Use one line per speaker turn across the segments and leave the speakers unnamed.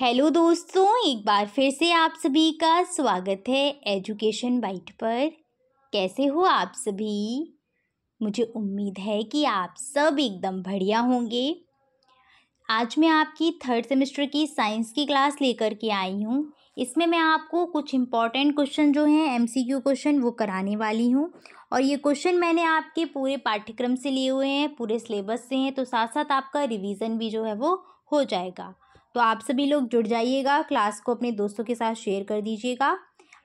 hello दोस्तों एक बार फिर से आप सभी का स्वागत है एजुकेशन बाइट पर कैसे हो आप सभी मुझे उम्मीद है कि आप सब एकदम बढ़िया होंगे आज मैं आपकी थर्ड सेमेस्टर की साइंस की क्लास लेकर के आई हूँ इसमें मैं आपको कुछ इम्पॉर्टेंट क्वेश्चन जो हैं एमसीक्यू क्वेश्चन वो कराने वाली हूँ और ये क्वेश्चन मैंने आपके पूरे पाठ्यक्रम से लिए हुए हैं पूरे सिलेबस से हैं तो साथ साथ आपका रिवीजन भी जो है वो हो जाएगा तो आप सभी लोग जुड़ जाइएगा क्लास को अपने दोस्तों के साथ शेयर कर दीजिएगा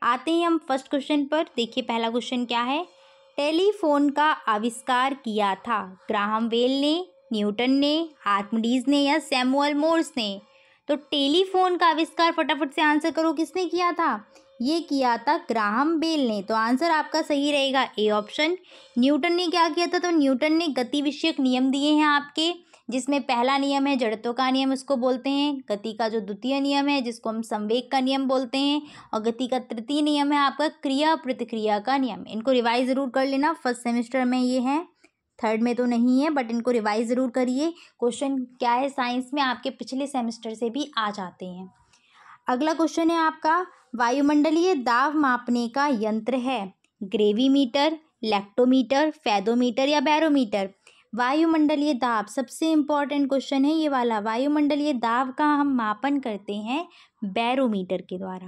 आते हैं हम फर्स्ट क्वेश्चन पर देखिए पहला क्वेश्चन क्या है टेलीफोन का आविष्कार किया था ग्राहम वेल ने न्यूटन ने आत्मडीज ने या सैमुअल मोर्स ने तो टेलीफोन का आविष्कार फटाफट से आंसर करो किसने किया था ये किया था ग्राहम बेल ने तो आंसर आपका सही रहेगा ए ऑप्शन न्यूटन ने क्या किया था तो न्यूटन ने गति विषयक नियम दिए हैं आपके जिसमें पहला नियम है जड़त्व का नियम उसको बोलते हैं गति का जो द्वितीय नियम है जिसको हम संवेग का नियम बोलते हैं और गति का तृतीय नियम है आपका क्रिया प्रतिक्रिया का नियम इनको रिवाइज ज़रूर कर लेना फर्स्ट सेमेस्टर में ये है थर्ड में तो नहीं है बट इनको रिवाइज ज़रूर करिए क्वेश्चन क्या है साइंस में आपके पिछले सेमेस्टर से भी आ जाते हैं अगला क्वेश्चन है आपका वायुमंडलीय दाब मापने का यंत्र है ग्रेवी मीटर लैक्टोमीटर फैदोमीटर या बैरोमीटर वायुमंडलीय दाब सबसे इम्पॉर्टेंट क्वेश्चन है ये वाला वायुमंडलीय दाब का हम मापन करते हैं बैरोमीटर के द्वारा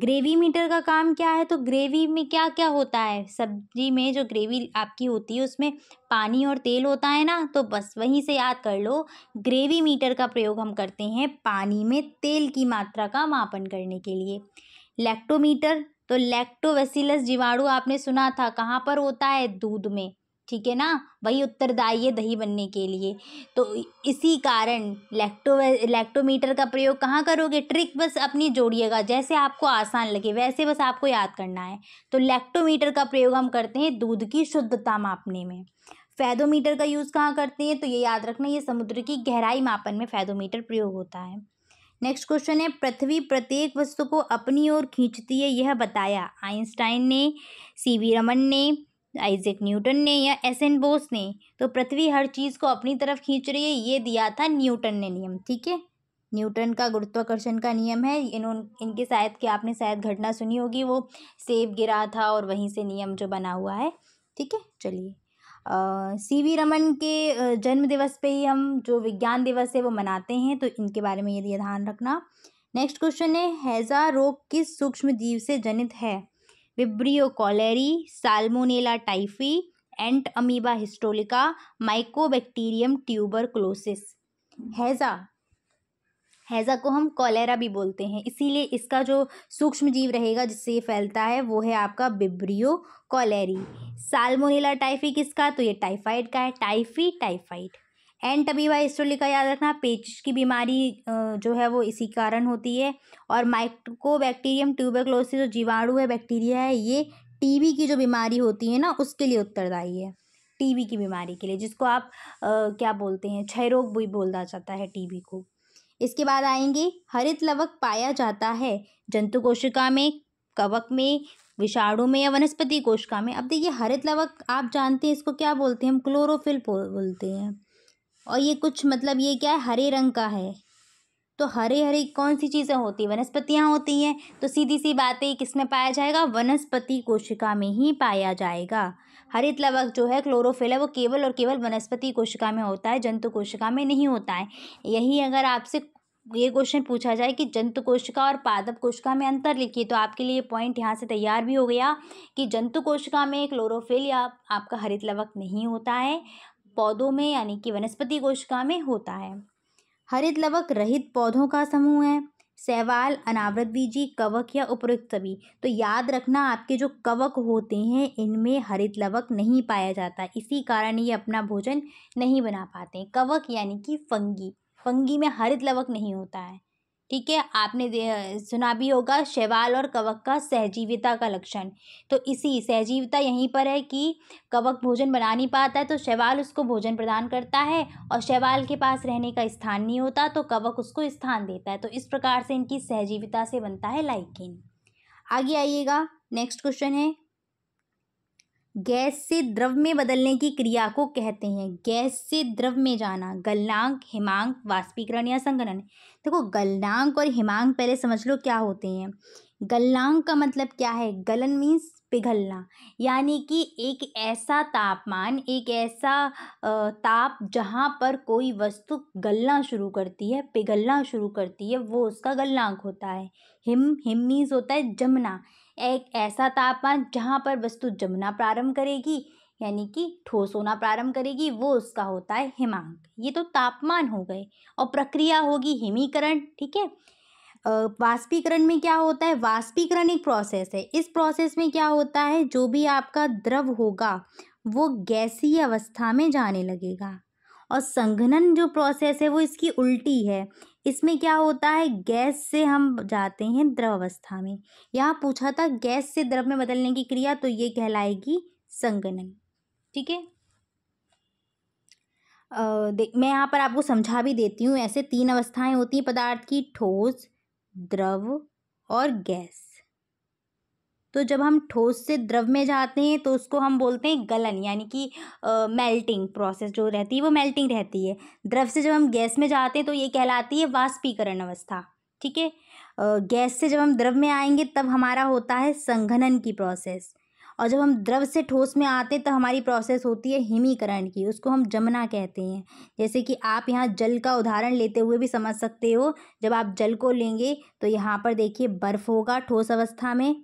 ग्रेवी मीटर का काम क्या है तो ग्रेवी में क्या क्या होता है सब्जी में जो ग्रेवी आपकी होती है उसमें पानी और तेल होता है ना तो बस वहीं से याद कर लो ग्रेवी मीटर का प्रयोग हम करते हैं पानी में तेल की मात्रा का मापन करने के लिए लैक्टोमीटर तो लैक्टोवेसिलस जीवाणु आपने सुना था कहाँ पर होता है दूध में ठीक है ना वही उत्तरदायी है दही बनने के लिए तो इसी कारण लैक्टो लैक्टोमीटर का प्रयोग कहाँ करोगे ट्रिक बस अपनी जोड़िएगा जैसे आपको आसान लगे वैसे बस आपको याद करना है तो लैक्टोमीटर का प्रयोग हम करते हैं दूध की शुद्धता मापने में फैदोमीटर का यूज़ कहाँ करते हैं तो ये याद रखना ये समुद्र की गहराई मापन में फैदोमीटर प्रयोग होता है नेक्स्ट क्वेश्चन है पृथ्वी प्रत्येक वस्तु को अपनी ओर खींचती है यह बताया आइंस्टाइन ने सी वी रमन ने आइजेक न्यूटन ने या एस एन बोस ने तो पृथ्वी हर चीज़ को अपनी तरफ खींच रही है ये दिया था न्यूटन ने नियम ठीक है न्यूटन का गुरुत्वाकर्षण का नियम है इन्होंने इनके शायद की आपने शायद घटना सुनी होगी वो सेब गिरा था और वहीं से नियम जो बना हुआ है ठीक है चलिए सी वी रमन के जन्म दिवस पे ही हम जो विज्ञान दिवस है वो मनाते हैं तो इनके बारे में ये ध्यान रखना नेक्स्ट क्वेश्चन है हैज़ा रोग किस सूक्ष्म जीव से जनित है vibrio cholerae salmonella typhi entamoeba histolytica mycobacterium क्लोसिस हैज़ा हैज़ा को हम कॉलेरा भी बोलते हैं इसीलिए इसका जो सूक्ष्म जीव रहेगा जिससे ये फैलता है वो है आपका बिब्रियो कॉलेरी साल्मोनेला टाइफी किसका तो ये टाइफाइड का है टाइफी टाइफाइड एंड टबी वाइस्टोली का याद रखना पेचिश की बीमारी जो है वो इसी कारण होती है और माइक्रो बैक्टीरियम ट्यूबरक्लोसिस जो जीवाणु है बैक्टीरिया है ये टीबी की जो बीमारी होती है ना उसके लिए उत्तरदायी है टीबी की बीमारी के लिए जिसको आप आ, क्या बोलते हैं क्षय रोग भी बोला जाता है टीबी को इसके बाद आएंगे हरित लवक पाया जाता है जंतु कोशिका में कवक में विषाणु में या वनस्पति कोशिका में अब देखिए हरित लवक आप जानते हैं इसको क्या बोलते हैं हम क्लोरोफिल बोलते हैं और ये कुछ मतलब ये क्या है हरे रंग का है तो हरे हरे कौन सी चीज़ें होती हैं वनस्पतियाँ होती हैं तो सीधी सी बात है किस में पाया जाएगा वनस्पति कोशिका में ही पाया जाएगा हरित लवक जो है क्लोरोफिल है वो केवल और केवल वनस्पति कोशिका में होता है जंतु कोशिका में नहीं होता है यही अगर आपसे ये क्वेश्चन पूछा जाए कि जंतु कोशिका और पादप कोशिका में अंतर लिखिए तो आपके लिए पॉइंट यहाँ से तैयार भी हो गया कि जंतु कोशिका में क्लोरोफिल या आपका हरित लवक नहीं होता है पौधों में यानी कि वनस्पति कोशिका में होता है हरित लवक रहित पौधों का समूह है सहवाल अनावृत बीजी कवक या उपरुक्त सभी तो याद रखना आपके जो कवक होते हैं इनमें हरित लवक नहीं पाया जाता इसी कारण ये अपना भोजन नहीं बना पाते कवक यानी कि फंगी फंगी में हरित लवक नहीं होता है ठीक है आपने सुना भी होगा शैवाल और कवक का सहजीविता का लक्षण तो इसी सहजीविता यहीं पर है कि कवक भोजन बना नहीं पाता है तो शैवाल उसको भोजन प्रदान करता है और शैवाल के पास रहने का स्थान नहीं होता तो कवक उसको स्थान देता है तो इस प्रकार से इनकी सहजीविता से बनता है लाइकिन आगे आइएगा नेक्स्ट क्वेश्चन है गैस से द्रव में बदलने की क्रिया को कहते हैं गैस से द्रव में जाना गलनांक हिमांक वाष्पीकरण या संगणन देखो गलनांक और हिमांक पहले समझ लो क्या होते हैं गलनांक का मतलब क्या है गलन मीन्स पिघलना यानी कि एक ऐसा तापमान एक ऐसा ताप जहाँ पर कोई वस्तु गलना शुरू करती है पिघलना शुरू करती है वो उसका गलनांक होता है हिम हिम मीन्स होता है जमना एक ऐसा तापमान जहाँ पर वस्तु जमना प्रारंभ करेगी यानी कि ठोस होना प्रारंभ करेगी वो उसका होता है हिमांक ये तो तापमान हो गए और प्रक्रिया होगी हिमीकरण ठीक है वाष्पीकरण में क्या होता है वाष्पीकरण एक प्रोसेस है इस प्रोसेस में क्या होता है जो भी आपका द्रव होगा वो गैसीय अवस्था में जाने लगेगा और संघनन जो प्रोसेस है वो इसकी उल्टी है इसमें क्या होता है गैस से हम जाते हैं द्रव अवस्था में यहाँ पूछा था गैस से द्रव में बदलने की क्रिया तो ये कहलाएगी संगनन ठीक है देख मैं यहाँ पर आपको समझा भी देती हूँ ऐसे तीन अवस्थाएं होती हैं पदार्थ की ठोस द्रव और गैस तो जब हम ठोस से द्रव में जाते हैं तो उसको हम बोलते हैं गलन यानी कि मेल्टिंग प्रोसेस जो रहती है वो मेल्टिंग रहती है द्रव से जब हम गैस में जाते हैं तो ये कहलाती है वाष्पीकरण अवस्था ठीक है गैस से जब हम द्रव में आएंगे तब हमारा होता है संघनन की प्रोसेस और जब हम द्रव से ठोस में आते हैं तो हमारी प्रोसेस होती है हिमीकरण की उसको हम जमना कहते हैं जैसे कि आप यहाँ जल का उदाहरण लेते हुए भी समझ सकते हो जब आप जल को लेंगे तो यहाँ पर देखिए बर्फ़ होगा ठोस अवस्था में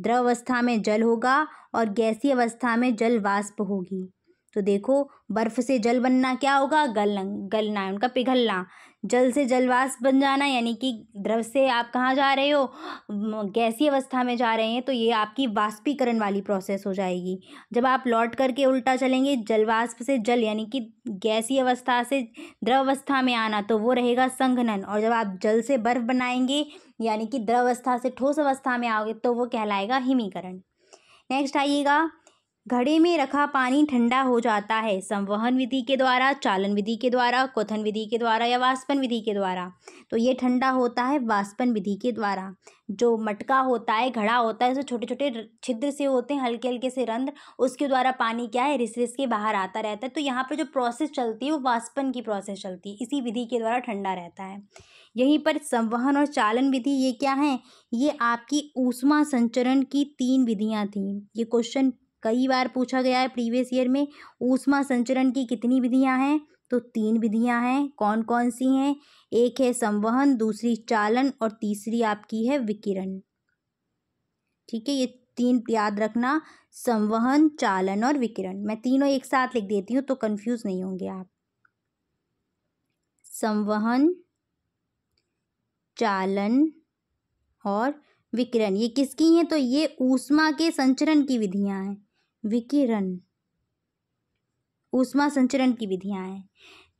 द्रव अवस्था में जल होगा और गैसीय अवस्था में जल वाष्प होगी तो देखो बर्फ़ से जल बनना क्या होगा गलना गलना उनका पिघलना जल से जलवास बन जाना यानी कि द्रव से आप कहाँ जा रहे हो गैसीय अवस्था में जा रहे हैं तो ये आपकी वाष्पीकरण वाली प्रोसेस हो जाएगी जब आप लौट करके उल्टा चलेंगे जलवाष्प से जल यानी कि गैसीय अवस्था से द्रव अवस्था में आना तो वो रहेगा संघनन और जब आप जल से बर्फ बनाएंगे यानी कि द्रव अवस्था से ठोस अवस्था में आओगे तो वो कहलाएगा हिमीकरण नेक्स्ट आइएगा घड़े में रखा पानी ठंडा हो जाता है संवहन विधि के द्वारा चालन विधि के द्वारा क्वथन विधि के द्वारा या वाष्पन विधि के द्वारा तो ये ठंडा होता है वाष्पन विधि के द्वारा जो मटका होता है घड़ा होता है जो छोटे छोटे छिद्र से होते हैं हल्के हल्के से रंध्र उसके द्वारा पानी क्या है रिस रिस के बाहर आता रहता है तो यहाँ पर जो प्रोसेस चलती है वो वाष्पन की प्रोसेस चलती है इसी विधि के द्वारा ठंडा रहता है यहीं पर संवहन और चालन विधि ये क्या है ये आपकी ऊष्मा संचरण की तीन विधियाँ थीं ये क्वेश्चन कई बार पूछा गया है प्रीवियस ईयर में ऊष्मा संचरण की कितनी विधियां हैं तो तीन विधियां हैं कौन कौन सी हैं एक है संवहन दूसरी चालन और तीसरी आपकी है विकिरण ठीक है ये तीन याद रखना संवहन चालन और विकिरण मैं तीनों एक साथ लिख देती हूँ तो कंफ्यूज नहीं होंगे आप संवहन चालन और विकिरण ये किसकी हैं तो ये ऊष्मा के संचरण की विधियां हैं विकिरण ऊष्मा संचरण की विधियां हैं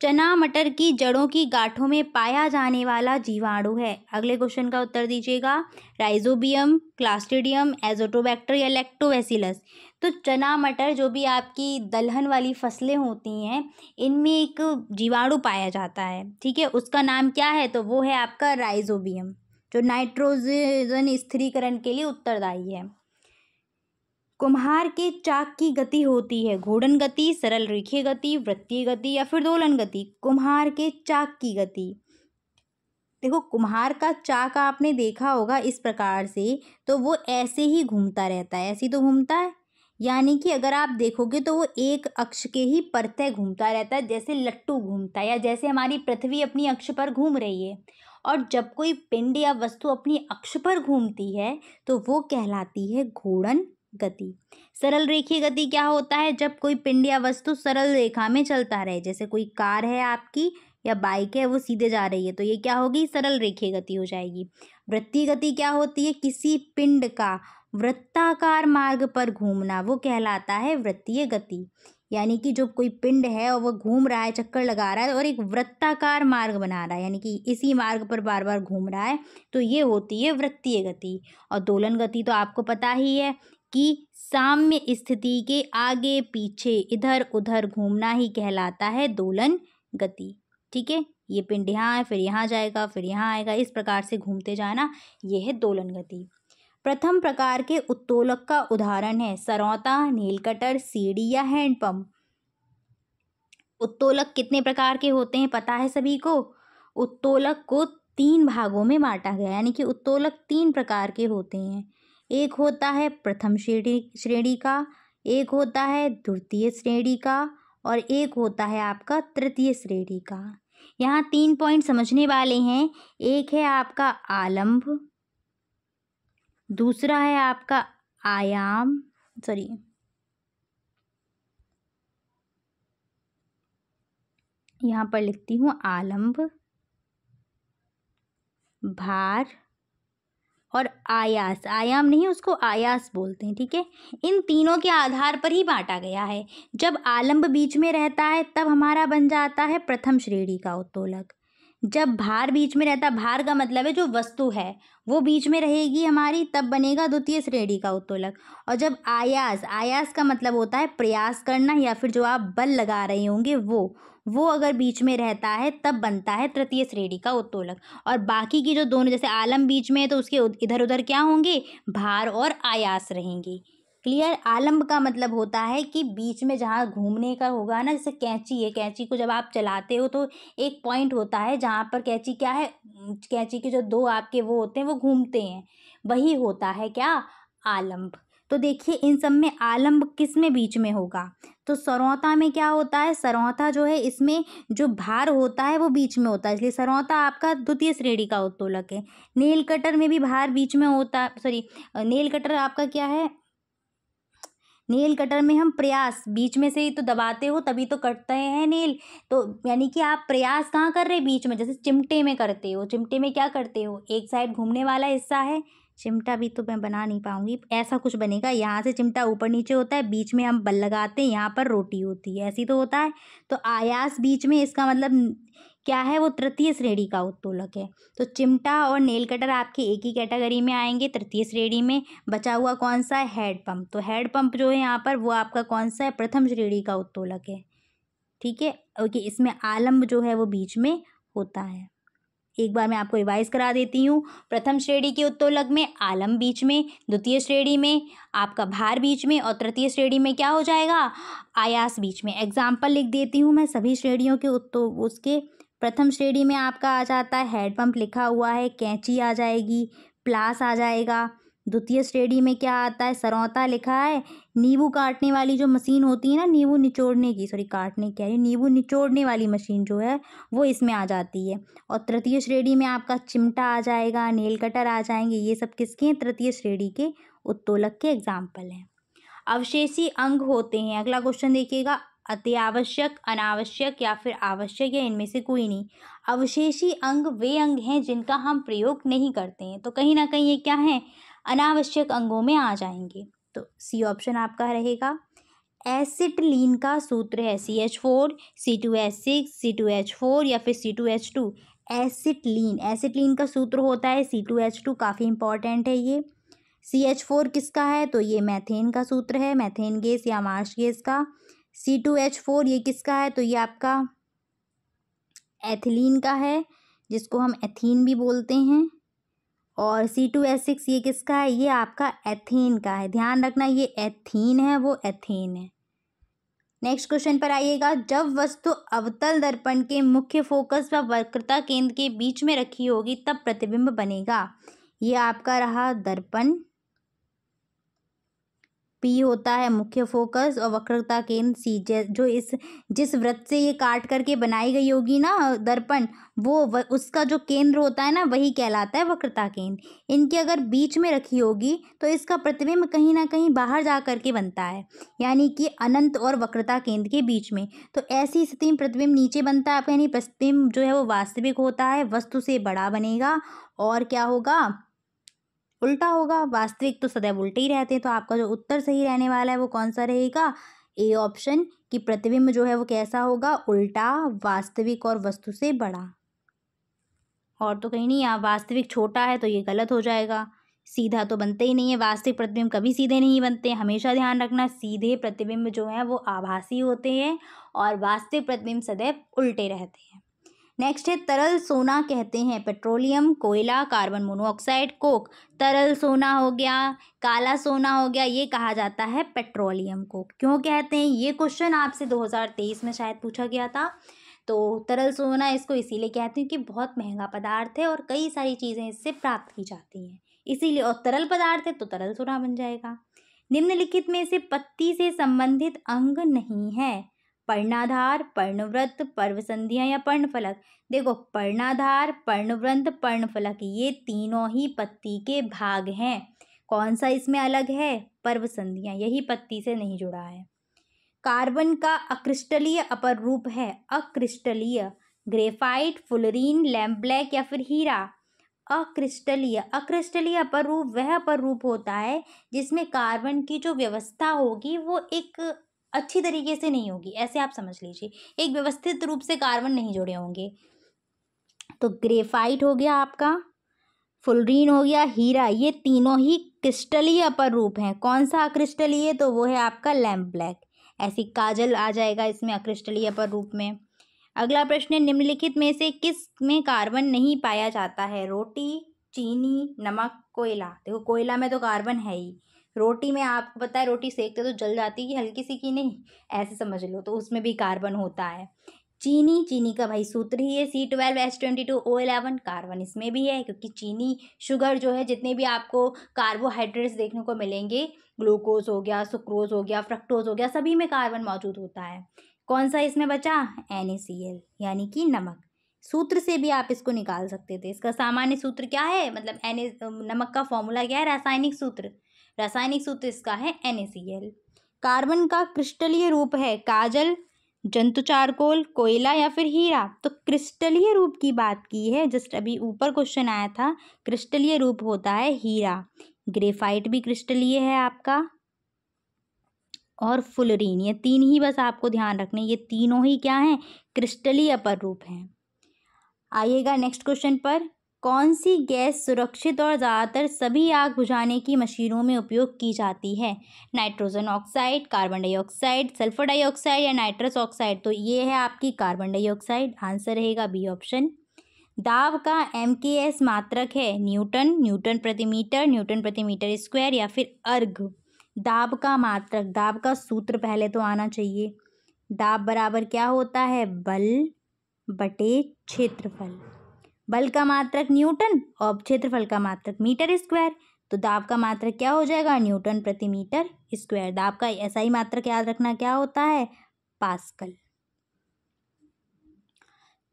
चना मटर की जड़ों की गांठों में पाया जाने वाला जीवाणु है अगले क्वेश्चन का उत्तर दीजिएगा राइजोबियम क्लास्टिडियम एजोटोबैक्टर या लेक्टोवेसिलस तो चना मटर जो भी आपकी दलहन वाली फसलें होती हैं इनमें एक जीवाणु पाया जाता है ठीक है उसका नाम क्या है तो वो है आपका राइजोबियम जो नाइट्रोजन स्थिरीकरण के लिए उत्तरदायी है कुम्हार के चाक की गति होती है घूर्णन गति सरल रेखीय गति वृत्तीय गति या फिर दोलन गति कुम्हार के चाक की गति देखो कुम्हार का चाक आपने देखा होगा इस प्रकार से तो वो ऐसे ही घूमता रहता है ऐसे तो घूमता है यानी कि अगर आप देखोगे तो वो एक अक्ष के ही परतः घूमता रहता है जैसे लट्टू घूमता है या जैसे हमारी पृथ्वी अपनी अक्ष पर घूम रही है और जब कोई पिंड या वस्तु अपनी अक्ष पर घूमती है तो वो कहलाती है घूर्णन गति सरल रेखीय गति क्या होता है जब कोई पिंड या वस्तु सरल रेखा में चलता रहे जैसे कोई कार है आपकी या बाइक है वो सीधे जा रही है तो ये क्या होगी सरल रेखीय गति हो जाएगी वृत्तीय गति क्या होती है किसी पिंड का वृत्ताकार मार्ग पर घूमना वो कहलाता है वृत्तीय गति यानी कि जो कोई पिंड है और वह घूम रहा है चक्कर लगा रहा है और एक वृत्ताकार मार्ग बना रहा है यानी कि इसी मार्ग पर बार बार घूम रहा है तो ये होती है वृत्तीय गति और दोलन गति तो आपको पता ही है कि साम्य स्थिति के आगे पीछे इधर उधर घूमना ही कहलाता है दोलन गति ठीक है ये पिंड यहाँ है फिर यहाँ जाएगा फिर यहाँ आएगा इस प्रकार से घूमते जाना ये है दोलन गति प्रथम प्रकार के उत्तोलक का उदाहरण है सरौता नीलकटर सीढ़ी या हैंडपम्प उत्तोलक कितने प्रकार के होते हैं पता है सभी को उत्तोलक को तीन भागों में बांटा गया यानी कि उत्तोलक तीन प्रकार के होते हैं एक होता है प्रथम श्रेणी श्रेणी का एक होता है द्वितीय श्रेणी का और एक होता है आपका तृतीय श्रेणी का यहाँ तीन पॉइंट समझने वाले हैं एक है आपका आलम्ब दूसरा है आपका आयाम सॉरी यहाँ पर लिखती हूँ आलम्ब भार आयास आयाम नहीं उसको आयास बोलते हैं ठीक है इन तीनों के आधार पर ही बांटा गया है जब आलम्ब बीच में रहता है तब हमारा बन जाता है प्रथम श्रेणी का उत्तोलक जब भार बीच में रहता भार का मतलब है जो वस्तु है वो बीच में रहेगी हमारी तब बनेगा द्वितीय श्रेणी का उत्तोलक और जब आयास आयास का मतलब होता है प्रयास करना या फिर जो आप बल लगा रहे होंगे वो वो अगर बीच में रहता है तब बनता है तृतीय श्रेणी का उत्तोलक और बाकी की जो दोनों जैसे आलम बीच में है तो उसके इधर उधर क्या होंगे भार और आयास रहेंगे क्लियर आलम्ब का मतलब होता है कि बीच में जहाँ घूमने का होगा ना जैसे कैंची है कैंची को जब आप चलाते हो तो एक पॉइंट होता है जहाँ पर कैंची क्या है कैंची के जो दो आपके वो होते हैं वो घूमते हैं वही होता है क्या आलम्ब तो देखिए इन सब में आलम्ब किस में बीच में होगा तो सरौता में क्या होता है सरौता जो है इसमें जो भार होता है वो बीच में होता है इसलिए सरौता आपका द्वितीय श्रेणी का उत्तोलक है नेल कटर में भी भार बीच में होता सॉरी नेल कटर आपका क्या है नेल कटर में हम प्रयास बीच में से ही तो दबाते हो तभी तो कटते हैं नेल तो यानी कि आप प्रयास कहाँ कर रहे हैं बीच में जैसे चिमटे में करते हो चिमटे में क्या करते हो एक साइड घूमने वाला हिस्सा है चिमटा भी तो मैं बना नहीं पाऊंगी ऐसा कुछ बनेगा यहाँ से चिमटा ऊपर नीचे होता है बीच में हम बल लगाते हैं यहाँ पर रोटी होती है ऐसी तो होता है तो आयास बीच में इसका मतलब क्या है वो तृतीय श्रेणी का उत्तोलक है तो चिमटा और नेल कटर आपके एक ही कैटेगरी में आएंगे तृतीय श्रेणी में बचा हुआ कौन सा है हेड पंप तो हेड पंप जो है यहाँ पर वो आपका कौन सा है प्रथम श्रेणी का उत्तोलक है ठीक है ओके इसमें आलम्ब जो है वो बीच में होता है एक बार मैं आपको रिवाइज करा देती हूँ प्रथम श्रेणी के उत्तोलक में आलम बीच में द्वितीय श्रेणी में आपका भार बीच में और तृतीय श्रेणी में क्या हो जाएगा आयास बीच में एग्जाम्पल लिख देती हूँ मैं सभी श्रेणियों के उत्तो उसके प्रथम श्रेणी में आपका आ जाता है हैडपम्प लिखा हुआ है कैंची आ जाएगी प्लास आ जाएगा द्वितीय श्रेणी में क्या आता है सरौता लिखा है नींबू काटने वाली जो मशीन होती है ना नींबू निचोड़ने की सॉरी काटने की है नींबू निचोड़ने वाली मशीन जो है वो इसमें आ जाती है और तृतीय श्रेणी में आपका चिमटा आ जाएगा नेल कटर आ जाएंगे ये सब किसके हैं तृतीय श्रेणी के उत्तोलक के एग्जाम्पल हैं अवशेषी अंग होते हैं अगला क्वेश्चन देखिएगा आवश्यक अनावश्यक या फिर आवश्यक या इनमें से कोई नहीं अवशेषी अंग वे अंग हैं जिनका हम प्रयोग नहीं करते हैं तो कहीं ना कहीं ये क्या हैं अनावश्यक अंगों में आ जाएंगे तो सी ऑप्शन आपका रहेगा एसिटलीन का सूत्र है C H four C two H six C two H four या फिर C two H two acetylene acetylene का सूत्र होता है सी टू एच टू काफ़ी इंपॉर्टेंट है ये सी एच फोर किसका है तो ये मैथेन का सूत्र है मैथेन गैस या मार्श गैस का सी टू एच फोर ये किसका है तो ये आपका एथिलीन का है जिसको हम एथीन भी बोलते हैं और सी टू एच सिक्स ये किसका है ये आपका एथीन का है ध्यान रखना ये एथीन है वो एथीन है नेक्स्ट क्वेश्चन पर आइएगा जब वस्तु अवतल दर्पण के मुख्य फोकस व वक्रता केंद्र के बीच में रखी होगी तब प्रतिबिंब बनेगा ये आपका रहा दर्पण पी होता है मुख्य फोकस और वक्रता केंद्र सी जो इस जिस व्रत से ये काट करके बनाई गई होगी ना दर्पण वो व, उसका जो केंद्र होता है ना वही कहलाता है वक्रता केंद्र इनकी अगर बीच में रखी होगी तो इसका प्रतिबिंब कहीं ना कहीं बाहर जा कर के बनता है यानी कि अनंत और वक्रता केंद्र के बीच में तो ऐसी स्थिति में प्रतिबिंब नीचे बनता है यानी प्रतिबिंब जो है वो वास्तविक होता है वस्तु से बड़ा बनेगा और क्या होगा उल्टा होगा वास्तविक तो सदैव उल्टे ही रहते हैं तो आपका जो उत्तर सही रहने वाला है वो कौन सा रहेगा ए ऑप्शन कि प्रतिबिंब जो है वो कैसा होगा उल्टा वास्तविक और वस्तु से बड़ा और तो कहीं नहीं यहाँ वास्तविक छोटा है तो ये गलत हो जाएगा सीधा तो बनते ही नहीं है वास्तविक प्रतिबिंब कभी सीधे नहीं बनते हमेशा ध्यान रखना सीधे प्रतिबिंब जो हैं वो आभासी होते हैं और वास्तविक प्रतिबिंब सदैव उल्टे रहते हैं नेक्स्ट है तरल सोना कहते हैं पेट्रोलियम कोयला कार्बन मोनोऑक्साइड कोक तरल सोना हो गया काला सोना हो गया ये कहा जाता है पेट्रोलियम कोक क्यों कहते हैं ये क्वेश्चन आपसे 2023 में शायद पूछा गया था तो तरल सोना इसको इसीलिए कहते हैं कि बहुत महंगा पदार्थ है और कई सारी चीज़ें इससे प्राप्त की जाती हैं इसीलिए और तरल पदार्थ है तो तरल सोना बन जाएगा निम्नलिखित में से पत्ती से संबंधित अंग नहीं है पर्णाधार पर्णव्रत पर्व संध्या या पर्णफलक देखो पर्णाधार पर्णव्रंत पर्णफलक ये तीनों ही पत्ती के भाग हैं कौन सा इसमें अलग है पर्व पर्वसंधियाँ यही पत्ती से नहीं जुड़ा है कार्बन का अक्रिस्टलीय अपर रूप है अक्रिस्टलीय ग्रेफाइट फुलरीन लैम्प ब्लैक या फिर हीरा अक्रिस्टलीय अक्रिस्टलीय अपर रूप वह अपर रूप होता है जिसमें कार्बन की जो व्यवस्था होगी वो एक अच्छी तरीके से नहीं होगी ऐसे आप समझ लीजिए एक व्यवस्थित रूप से कार्बन नहीं जुड़े होंगे तो ग्रेफाइट हो गया आपका फुलरीन हो गया हीरा ये तीनों ही क्रिस्टलीय अपर रूप हैं कौन सा अक्रिस्टलीय तो वो है आपका लैम्प ब्लैक ऐसी काजल आ जाएगा इसमें अक्रिस्टलीय अपर रूप में अगला प्रश्न है निम्नलिखित में से किस में कार्बन नहीं पाया जाता है रोटी चीनी नमक कोयला देखो कोयला में तो कार्बन है ही रोटी में आपको पता है रोटी सेकते तो जल जाती है हल्की सी की नहीं ऐसे समझ लो तो उसमें भी कार्बन होता है चीनी चीनी का भाई सूत्र ही है C twelve S twenty two O eleven carbon इसमें भी है क्योंकि चीनी शुगर जो है जितने भी आपको कार्बोहाइड्रेट्स देखने को मिलेंगे ग्लूकोज हो गया सुक्रोज हो गया फ्रक्टोज हो गया सभी में कार्बन मौजूद होता है कौन सा इसमें बचा एन यानी कि नमक सूत्र से भी आप इसको निकाल सकते थे इसका सामान्य सूत्र क्या है मतलब एन नमक का फॉर्मूला क्या है रासायनिक सूत्र रासायनिक सूत्र इसका है एन कार्बन का क्रिस्टलीय रूप है काजल जंतु चारकोल कोयला या फिर हीरा तो क्रिस्टलीय रूप की बात की है जस्ट अभी ऊपर क्वेश्चन आया था क्रिस्टलीय रूप होता है हीरा ग्रेफाइट भी क्रिस्टलीय है आपका और फुलरीन ये तीन ही बस आपको ध्यान रखने ये तीनों ही क्या हैं क्रिस्टलीय पर रूप हैं आइएगा नेक्स्ट क्वेश्चन पर कौन सी गैस सुरक्षित और ज़्यादातर सभी आग बुझाने की मशीनों में उपयोग की जाती है nitrogen oxide carbon dioxide sulphur dioxide या नाइट्रस ऑक्साइड तो ये है आपकी कार्बन डाइऑक्साइड आंसर रहेगा बी ऑप्शन दाब का एम के एस मात्रक है न्यूटन न्यूटन प्रति मीटर न्यूटन प्रति मीटर स्क्वायर या फिर अर्घ दाब का मात्रक दाब का सूत्र पहले तो आना चाहिए दाब बराबर क्या होता है बल बटे क्षेत्रफल बल का मात्रक न्यूटन और क्षेत्रफल का मात्रक मीटर स्क्वायर तो दाब का मात्रक क्या हो जाएगा न्यूटन प्रति मीटर स्क्वायर दाब का ऐसा ही मात्रक याद रखना क्या होता है पास्कल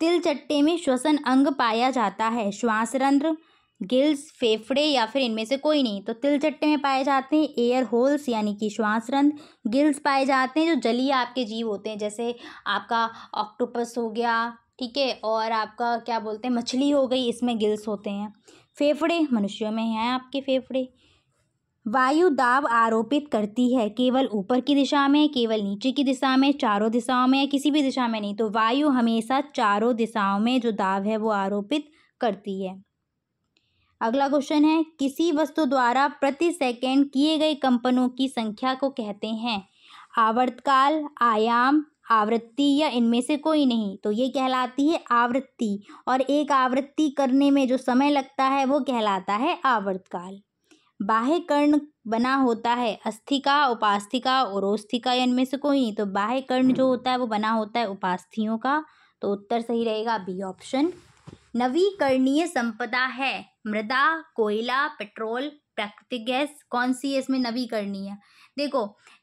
तिल चट्टे में श्वसन अंग पाया जाता है श्वास रंध्र गिल्स फेफड़े या फिर इनमें से कोई नहीं तो तिल चट्टे में पाए जाते हैं एयर होल्स यानी कि श्वास रंध्र गिल्स पाए जाते हैं जो जलीय आपके जीव होते हैं जैसे आपका ऑक्टोपस हो गया ठीक है और आपका क्या बोलते हैं मछली हो गई इसमें गिल्स होते हैं फेफड़े मनुष्यों में हैं आपके फेफड़े वायु दाब आरोपित करती है केवल ऊपर की दिशा में केवल नीचे की दिशा में चारों दिशाओं में या किसी भी दिशा में नहीं तो वायु हमेशा चारों दिशाओं में जो दाब है वो आरोपित करती है अगला क्वेश्चन है किसी वस्तु द्वारा प्रति सेकेंड किए गए कंपनों की संख्या को कहते हैं आवर्तकाल आयाम आवृत्ति या इनमें से कोई नहीं तो ये कहलाती है आवृत्ति और एक आवृत्ति करने में जो समय लगता है वो कहलाता है आवर्तकाल बाह्य कर्ण बना होता है अस्थिका उपास्थिका और ओस्थिका इनमें से कोई नहीं तो बाह्य कर्ण जो होता है वो बना होता है उपास्थियों का तो उत्तर सही रहेगा बी ऑप्शन नवीकरणीय संपदा है मृदा कोयला पेट्रोल प्राकृतिक गैस कौन सी है इसमें नवीकरणीय देखो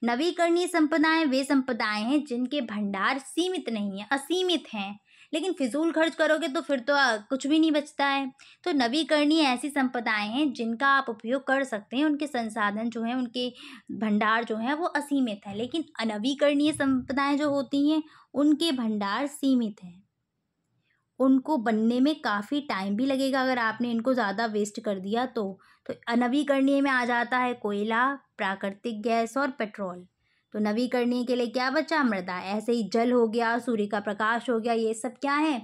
नवीकरणीय संपदाएं वे संपदाएं हैं जिनके भंडार सीमित नहीं है असीमित हैं लेकिन फिजूल खर्च करोगे तो फिर तो कुछ भी नहीं बचता है तो नवीकरणीय ऐसी संपदाएं हैं जिनका आप उपयोग कर सकते हैं उनके संसाधन जो हैं उनके भंडार जो हैं वो असीमित हैं लेकिन अनवीकरणीय संपदाएं जो होती हैं उनके भंडार सीमित हैं उनको बनने में काफ़ी टाइम भी लगेगा अगर आपने इनको ज़्यादा वेस्ट कर दिया तो तो नवीकरणीय में आ जाता है कोयला प्राकृतिक गैस और पेट्रोल तो नवीकरणीय के लिए क्या बचा मृदा ऐसे ही जल हो गया सूर्य का प्रकाश हो गया ये सब क्या है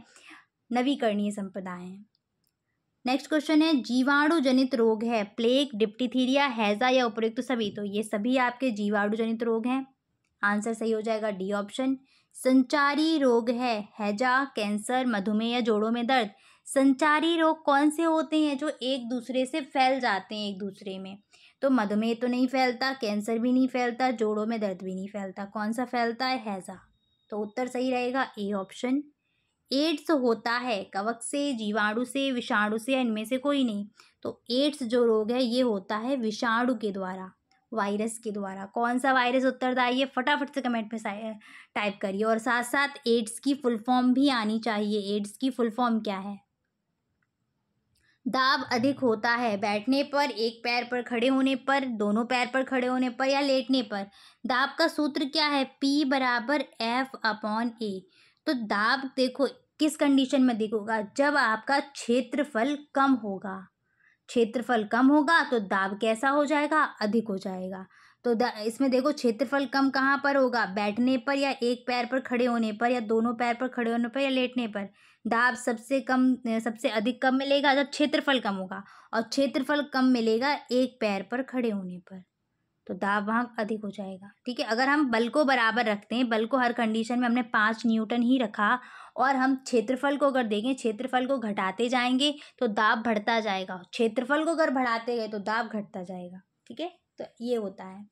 नवीकरणीय संपदाएं नेक्स्ट क्वेश्चन है जीवाणु जनित रोग है प्लेग डिप्टीथीरिया हैजा या उपयुक्त तो सभी तो ये सभी आपके जीवाणु जनित रोग हैं आंसर सही हो जाएगा डी ऑप्शन संचारी रोग है हैजा कैंसर मधुमेह या जोड़ों में दर्द संचारी रोग कौन से होते हैं जो एक दूसरे से फैल जाते हैं एक दूसरे में तो मधुमेह तो नहीं फैलता कैंसर भी नहीं फैलता जोड़ों में दर्द भी नहीं फैलता कौन सा फैलता है हैज़ा तो उत्तर सही रहेगा ए ऑप्शन एड्स होता है कवक से जीवाणु से विषाणु से इनमें से कोई नहीं तो एड्स जो रोग है ये होता है विषाणु के द्वारा वायरस के द्वारा कौन सा वायरस उत्तरदायी है फटाफट से कमेंट में टाइप करिए और साथ साथ एड्स की फुल फॉर्म भी आनी चाहिए एड्स की फुल फॉर्म क्या है दाब अधिक होता है बैठने पर एक पैर पर खड़े होने पर दोनों पैर पर खड़े होने पर या लेटने पर दाब का सूत्र क्या है पी बराबर एफ अपॉन ए तो दाब देखो किस कंडीशन में देखोगा जब आपका क्षेत्रफल कम होगा क्षेत्रफल कम होगा तो दाब कैसा हो जाएगा अधिक हो जाएगा तो इसमें देखो क्षेत्रफल कम कहाँ पर होगा बैठने पर या एक पैर पर खड़े होने पर या दोनों पैर पर खड़े होने पर या लेटने पर दाब सबसे कम सबसे अधिक कम मिलेगा जब क्षेत्रफल कम होगा और क्षेत्रफल कम मिलेगा एक पैर पर खड़े होने पर तो दाब वहाँ अधिक हो जाएगा ठीक है अगर हम बल को बराबर रखते हैं बल को हर कंडीशन में हमने पाँच न्यूटन ही रखा और हम क्षेत्रफल को अगर देखें क्षेत्रफल को घटाते जाएंगे तो दाब बढ़ता जाएगा क्षेत्रफल को अगर बढ़ाते गए तो दाब घटता जाएगा ठीक है तो ये होता है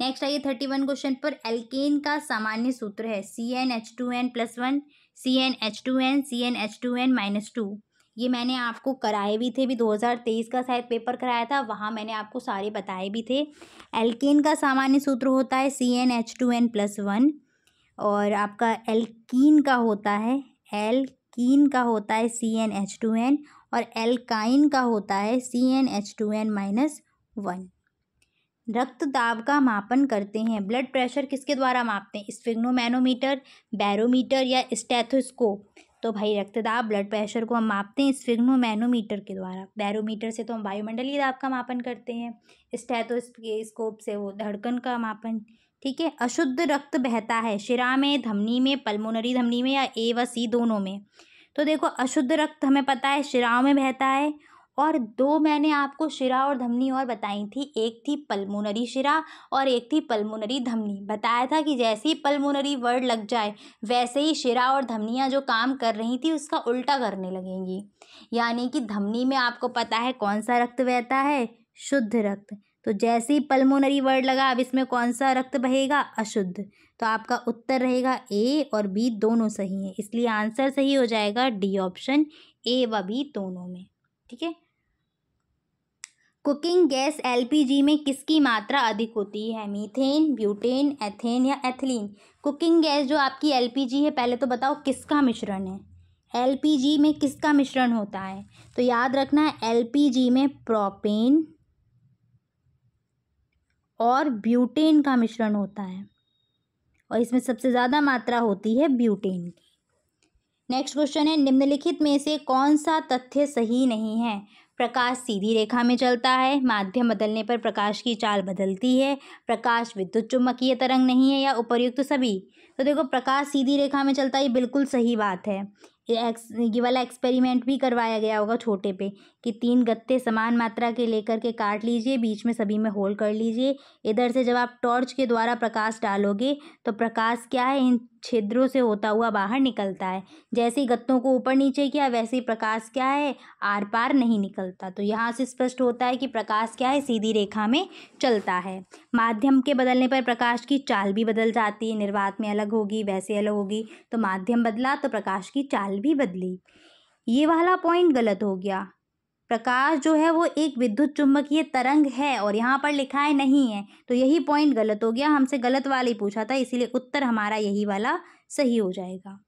नेक्स्ट आइए थर्टी वन क्वेश्चन पर एल्केन का सामान्य सूत्र है C N H two N plus one C N H two N C N H two N minus two ये मैंने आपको कराए भी थे भी 2023 का शायद पेपर कराया था वहाँ मैंने आपको सारे बताए भी थे एल्किन का सामान्य सूत्र होता है C N H two N plus one और आपका एल्किन का होता है एल्किन का होता है C N H two N और एल्काइन का होता है C N H two N minus one रक्त दाब का मापन करते हैं ब्लड प्रेशर किसके द्वारा मापते हैं स्फिग्नोमैनोमीटर बैरोमीटर या स्टेथोस्कोप तो भाई रक्त दाब ब्लड प्रेशर को हम मापते हैं स्फिग्नोमैनोमीटर के द्वारा बैरोमीटर से तो हम वायुमंडलीय दाब का मापन करते हैं स्टेथोस्कोप से वो धड़कन का मापन ठीक है अशुद्ध रक्त बहता है शिरा में धमनी में पल्मोनरी धमनी में या ए व सी दोनों में तो देखो अशुद्ध रक्त हमें पता है शिराओं में बहता है और दो मैंने आपको शिरा और धमनी और बताई थी एक थी पल्मोनरी शिरा और एक थी पल्मोनरी धमनी बताया था कि जैसे ही पल्मोनरी वर्ड लग जाए वैसे ही शिरा और धमनियाँ जो काम कर रही थी उसका उल्टा करने लगेंगी यानी कि धमनी में आपको पता है कौन सा रक्त बहता है शुद्ध रक्त तो जैसे ही पल्मोनरी वर्ड लगा अब इसमें कौन सा रक्त बहेगा अशुद्ध तो आपका उत्तर रहेगा ए और बी दोनों सही है इसलिए आंसर सही हो जाएगा डी ऑप्शन ए व बी दोनों में ठीक है कुकिंग गैस एलपीजी में किसकी मात्रा अधिक होती है मीथेन ब्यूटेन एथेन या एथिलीन कुकिंग गैस जो आपकी एलपीजी है पहले तो बताओ किसका मिश्रण है एलपीजी में किसका मिश्रण होता है तो याद रखना है एलपीजी में प्रोपेन और ब्यूटेन का मिश्रण होता है और इसमें सबसे ज़्यादा मात्रा होती है ब्यूटेन की नेक्स्ट क्वेश्चन है निम्नलिखित में से कौन सा तथ्य सही नहीं है प्रकाश सीधी रेखा में चलता है माध्यम बदलने पर प्रकाश की चाल बदलती है प्रकाश विद्युत चुम्बकीय तरंग नहीं है या उपर्युक्त सभी तो देखो प्रकाश सीधी रेखा में चलता है ये बिल्कुल सही बात है एक्स ये वाला एक्सपेरिमेंट भी करवाया गया होगा छोटे पे कि तीन गत्ते समान मात्रा के लेकर के काट लीजिए बीच में सभी में होल कर लीजिए इधर से जब आप टॉर्च के द्वारा प्रकाश डालोगे तो प्रकाश क्या है इन छिद्रों से होता हुआ बाहर निकलता है जैसे ही गत्तों को ऊपर नीचे किया वैसे ही प्रकाश क्या है आर पार नहीं निकलता तो यहाँ से स्पष्ट होता है कि प्रकाश क्या है सीधी रेखा में चलता है माध्यम के बदलने पर प्रकाश की चाल भी बदल जाती है निर्वात में अलग होगी वैसे अलग होगी तो माध्यम बदला तो प्रकाश की चाल भी बदली ये वाला पॉइंट गलत हो गया प्रकाश जो है वो एक विद्युत चुंबकीय तरंग है और यहाँ पर लिखा है नहीं है तो यही पॉइंट गलत हो गया हमसे गलत वाली पूछा था इसीलिए उत्तर हमारा यही वाला सही हो जाएगा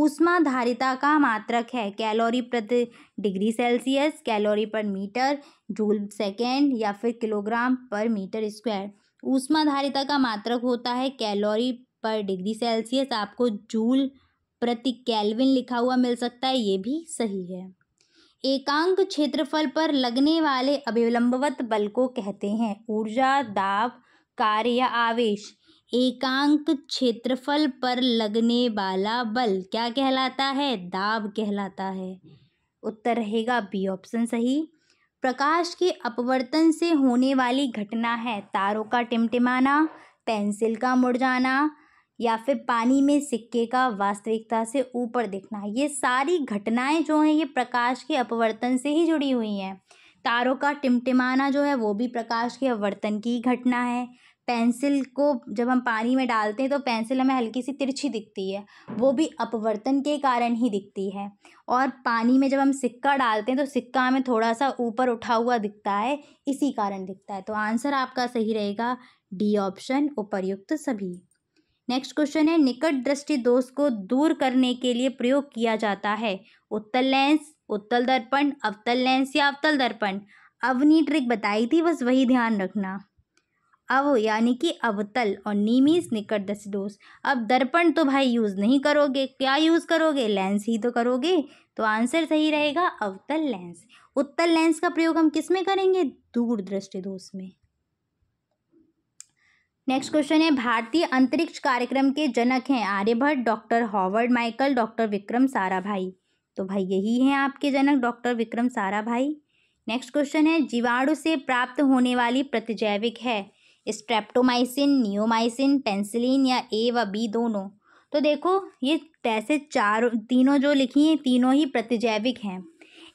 ऊष्मा धारिता का मात्रक है कैलोरी प्रति degree Celsius calorie per metre joule second या फिर किलोग्राम पर मीटर स्क्वायर ऊष्मा धारिता का मात्रक होता है कैलोरी पर डिग्री सेल्सियस आपको जूल प्रति कैलविन लिखा हुआ मिल सकता है ये भी सही है एकांक क्षेत्रफल पर लगने वाले अभिलंबवत बल को कहते हैं ऊर्जा दाब कार्य या आवेश एकांक क्षेत्रफल पर लगने वाला बल क्या कहलाता है दाब कहलाता है उत्तर रहेगा बी ऑप्शन सही प्रकाश के अपवर्तन से होने वाली घटना है तारों का टिमटिमाना पेंसिल का मुड़ जाना या फिर पानी में सिक्के का वास्तविकता से ऊपर दिखना ये सारी घटनाएं जो हैं ये प्रकाश के अपवर्तन से ही जुड़ी हुई हैं तारों का टिमटिमाना जो है वो भी प्रकाश के अपवर्तन की घटना है पेंसिल को जब हम पानी में डालते हैं तो पेंसिल हमें हल्की सी तिरछी दिखती है वो भी अपवर्तन के कारण ही दिखती है और पानी में जब हम सिक्का डालते हैं तो सिक्का हमें थोड़ा सा ऊपर उठा हुआ दिखता है इसी कारण दिखता है तो आंसर आपका सही रहेगा डी ऑप्शन उपरयुक्त सभी नेक्स्ट क्वेश्चन है निकट दृष्टि दोष को दूर करने के लिए प्रयोग किया जाता है उत्तल लेंस उत्तल दर्पण अवतल लेंस या अवतल दर्पण अवनी ट्रिक बताई थी बस वही ध्यान रखना अव यानी कि अवतल और नीमीज निकट दृष्टि दोष अब दर्पण तो भाई यूज़ नहीं करोगे क्या यूज़ करोगे लेंस ही तो करोगे तो आंसर सही रहेगा अवतल लेंस उत्तल लेंस का प्रयोग हम किस में करेंगे दूर दृष्टि दोष में नेक्स्ट क्वेश्चन है भारतीय अंतरिक्ष कार्यक्रम के जनक हैं Aryabhata doctor Howard Michael doctor Vikram Sarabhai तो भाई यही हैं आपके जनक doctor Vikram Sarabhai next question है जीवाणु से प्राप्त होने वाली प्रतिजैविक है स्ट्रेप्टोमाइसिन नियोमाइसिन पेंसिलिन या ए व बी दोनों तो देखो ये ऐसे चार तीनों जो लिखी हैं तीनों ही प्रतिजैविक हैं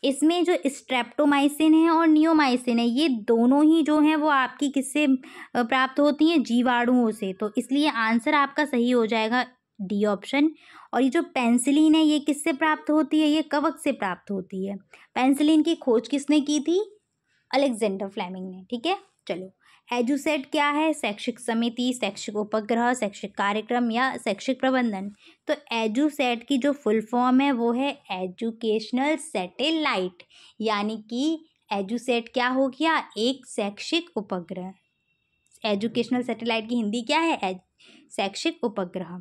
इसमें जो स्ट्रेप्टोमाइसिन है और नियोमाइसिन है ये दोनों ही जो हैं वो आपकी किससे प्राप्त होती हैं जीवाणुओं से तो इसलिए आंसर आपका सही हो जाएगा डी ऑप्शन और ये जो पेंसिलिन है ये किससे प्राप्त होती है ये कवक से प्राप्त होती है पेंसिलिन की खोज किसने की थी अलेक्जेंडर फ्लैमिंग ने ठीक है चलो एजुसेट क्या है शैक्षिक समिति शैक्षिक उपग्रह शैक्षिक कार्यक्रम या शैक्षिक प्रबंधन तो एजुसेट की जो फुल फॉर्म है वो है एजुकेशनल सेटेलाइट यानी कि एजुसेट क्या हो गया एक शैक्षिक उपग्रह एजुकेशनल सेटेलाइट की हिंदी क्या है शैक्षिक उपग्रह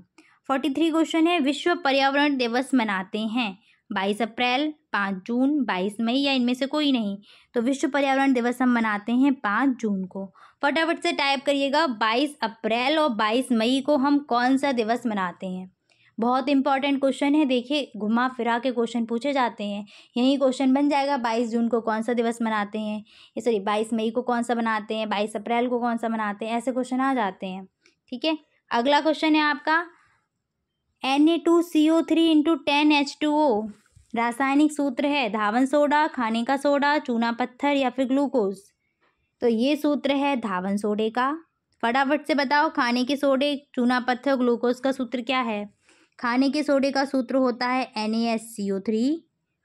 फोर्टी थ्री क्वेश्चन है विश्व पर्यावरण दिवस मनाते हैं बाईस अप्रैल पाँच जून बाईस मई या इनमें से कोई नहीं तो विश्व पर्यावरण दिवस हम मनाते हैं पाँच जून को फटाफट से टाइप करिएगा बाईस अप्रैल और बाईस मई को हम कौन सा दिवस मनाते हैं बहुत इंपॉर्टेंट क्वेश्चन है देखिए घुमा फिरा के क्वेश्चन पूछे जाते हैं यही क्वेश्चन बन जाएगा बाईस जून को कौन सा दिवस मनाते हैं ये सॉरी बाईस मई को कौन सा मनाते हैं बाईस अप्रैल को कौन सा मनाते हैं ऐसे क्वेश्चन आ जाते हैं ठीक है अगला क्वेश्चन है आपका N A two C O three into ten H two O रासायनिक सूत्र है धावन सोडा खाने का सोडा चूना पत्थर या फिर ग्लूकोज तो ये सूत्र है धावन सोडे का फटाफट से बताओ खाने के सोडे चूना पत्थर ग्लूकोज का सूत्र क्या है खाने के सोडे का सूत्र होता है N A S C O three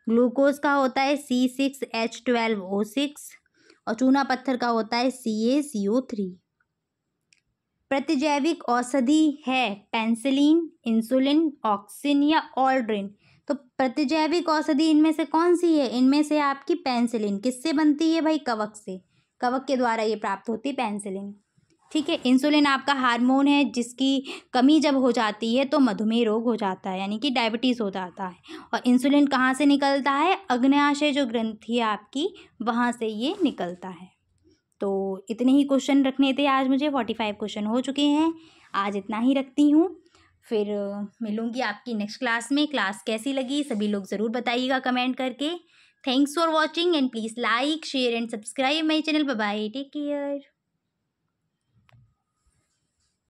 glucose का होता है C six H twelve O six और चूना पत्थर का होता है सी ए सी ओ थ्री प्रतिजैविक औषधि है पेंसिलिन इंसुलिन ऑक्सिन या ऑल्ड्रिन तो प्रतिजैविक औषधि इनमें से कौन सी है इनमें से आपकी पेंसिलिन किससे बनती है भाई कवक से कवक के द्वारा ये प्राप्त होती है पेंसिलिन ठीक है इंसुलिन आपका हार्मोन है जिसकी कमी जब हो जाती है तो मधुमेह रोग हो जाता है यानी कि डायबिटीज़ हो जाता है और इंसुलिन कहाँ से निकलता है अग्नयाशय जो ग्रंथि है आपकी वहाँ से ये निकलता है तो इतने ही क्वेश्चन रखने थे आज मुझे फोर्टी फाइव क्वेश्चन हो चुके हैं आज इतना ही रखती हूँ फिर मिलूँगी आपकी नेक्स्ट क्लास में क्लास कैसी लगी सभी लोग ज़रूर बताइएगा कमेंट करके thanks for watching and please like share and subscribe my channel bye take care